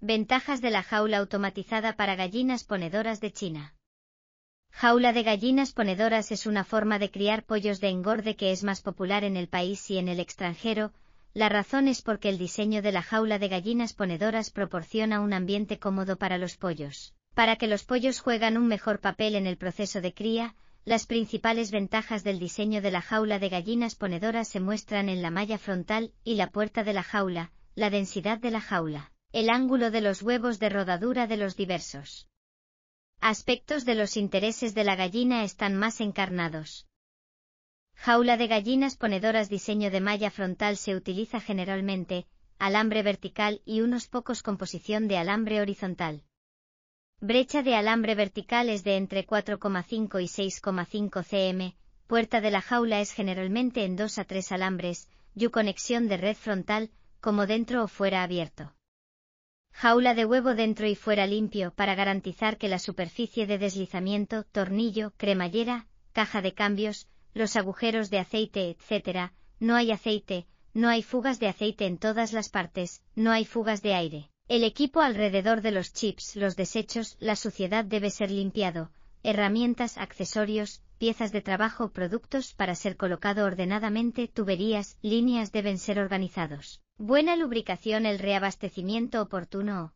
Ventajas de la jaula automatizada para gallinas ponedoras de China. Jaula de gallinas ponedoras es una forma de criar pollos de engorde que es más popular en el país y en el extranjero, la razón es porque el diseño de la jaula de gallinas ponedoras proporciona un ambiente cómodo para los pollos. Para que los pollos juegan un mejor papel en el proceso de cría, las principales ventajas del diseño de la jaula de gallinas ponedoras se muestran en la malla frontal y la puerta de la jaula, la densidad de la jaula el ángulo de los huevos de rodadura de los diversos aspectos de los intereses de la gallina están más encarnados. Jaula de gallinas ponedoras diseño de malla frontal se utiliza generalmente, alambre vertical y unos pocos composición de alambre horizontal. Brecha de alambre vertical es de entre 4,5 y 6,5 cm, puerta de la jaula es generalmente en 2 a 3 alambres, y conexión de red frontal, como dentro o fuera abierto jaula de huevo dentro y fuera limpio para garantizar que la superficie de deslizamiento, tornillo, cremallera, caja de cambios, los agujeros de aceite, etc., no hay aceite, no hay fugas de aceite en todas las partes, no hay fugas de aire. El equipo alrededor de los chips, los desechos, la suciedad debe ser limpiado, herramientas, accesorios, piezas de trabajo, productos para ser colocado ordenadamente, tuberías, líneas deben ser organizados. Buena lubricación, el reabastecimiento oportuno.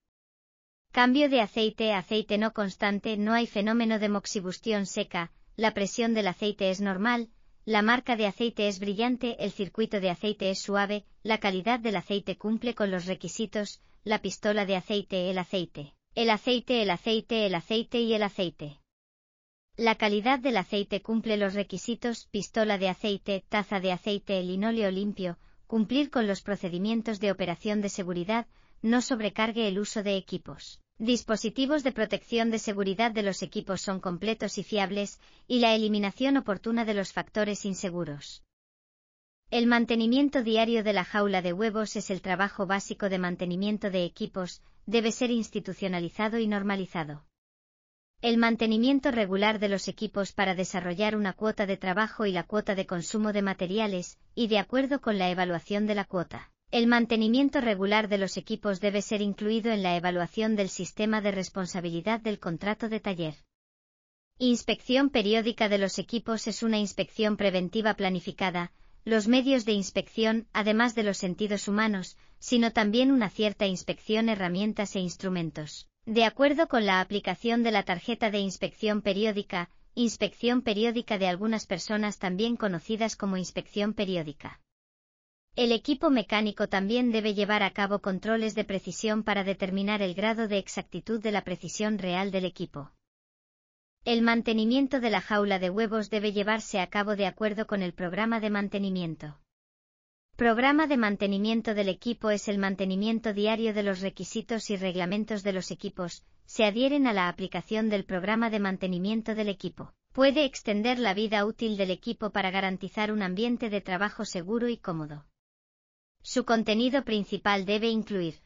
Cambio de aceite, aceite no constante, no hay fenómeno de moxibustión seca, la presión del aceite es normal, la marca de aceite es brillante, el circuito de aceite es suave, la calidad del aceite cumple con los requisitos, la pistola de aceite, el aceite, el aceite, el aceite, el aceite y el aceite. La calidad del aceite cumple los requisitos, pistola de aceite, taza de aceite, linóleo limpio, cumplir con los procedimientos de operación de seguridad, no sobrecargue el uso de equipos. Dispositivos de protección de seguridad de los equipos son completos y fiables, y la eliminación oportuna de los factores inseguros. El mantenimiento diario de la jaula de huevos es el trabajo básico de mantenimiento de equipos, debe ser institucionalizado y normalizado. El mantenimiento regular de los equipos para desarrollar una cuota de trabajo y la cuota de consumo de materiales, y de acuerdo con la evaluación de la cuota. El mantenimiento regular de los equipos debe ser incluido en la evaluación del sistema de responsabilidad del contrato de taller. Inspección periódica de los equipos es una inspección preventiva planificada, los medios de inspección, además de los sentidos humanos, sino también una cierta inspección herramientas e instrumentos. De acuerdo con la aplicación de la tarjeta de inspección periódica, inspección periódica de algunas personas también conocidas como inspección periódica. El equipo mecánico también debe llevar a cabo controles de precisión para determinar el grado de exactitud de la precisión real del equipo. El mantenimiento de la jaula de huevos debe llevarse a cabo de acuerdo con el programa de mantenimiento. Programa de mantenimiento del equipo es el mantenimiento diario de los requisitos y reglamentos de los equipos, se adhieren a la aplicación del programa de mantenimiento del equipo. Puede extender la vida útil del equipo para garantizar un ambiente de trabajo seguro y cómodo. Su contenido principal debe incluir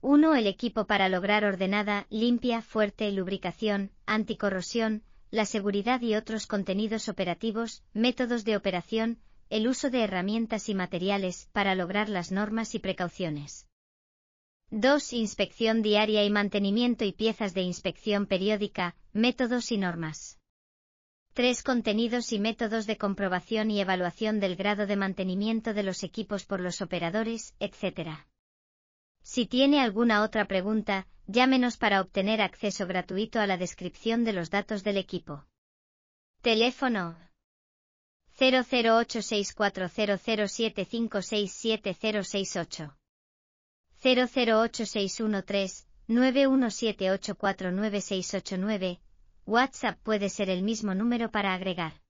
1. El equipo para lograr ordenada, limpia, fuerte lubricación, anticorrosión, la seguridad y otros contenidos operativos, métodos de operación, el uso de herramientas y materiales para lograr las normas y precauciones. 2. Inspección diaria y mantenimiento y piezas de inspección periódica, métodos y normas. 3. Contenidos y métodos de comprobación y evaluación del grado de mantenimiento de los equipos por los operadores, etc. Si tiene alguna otra pregunta, llámenos para obtener acceso gratuito a la descripción de los datos del equipo. Teléfono 00864007567068. 008613 WhatsApp puede ser el mismo número para agregar.